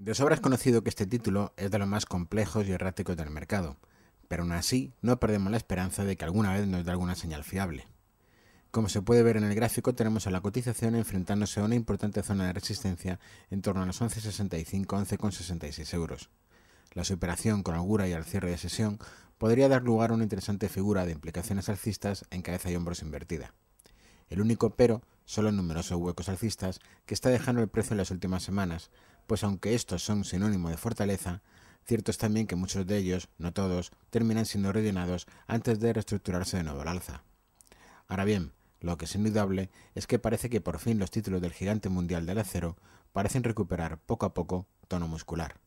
De sobra es conocido que este título es de los más complejos y erráticos del mercado, pero aún así no perdemos la esperanza de que alguna vez nos dé alguna señal fiable. Como se puede ver en el gráfico, tenemos a la cotización enfrentándose a una importante zona de resistencia en torno a los 11.65-11,66 euros. La superación con augura y al cierre de sesión podría dar lugar a una interesante figura de implicaciones alcistas en cabeza y hombros invertida. El único pero solo numerosos huecos alcistas que está dejando el precio en las últimas semanas, pues aunque estos son sinónimo de fortaleza, cierto es también que muchos de ellos, no todos, terminan siendo rellenados antes de reestructurarse de nuevo al alza. Ahora bien, lo que es indudable es que parece que por fin los títulos del gigante mundial del acero parecen recuperar poco a poco tono muscular.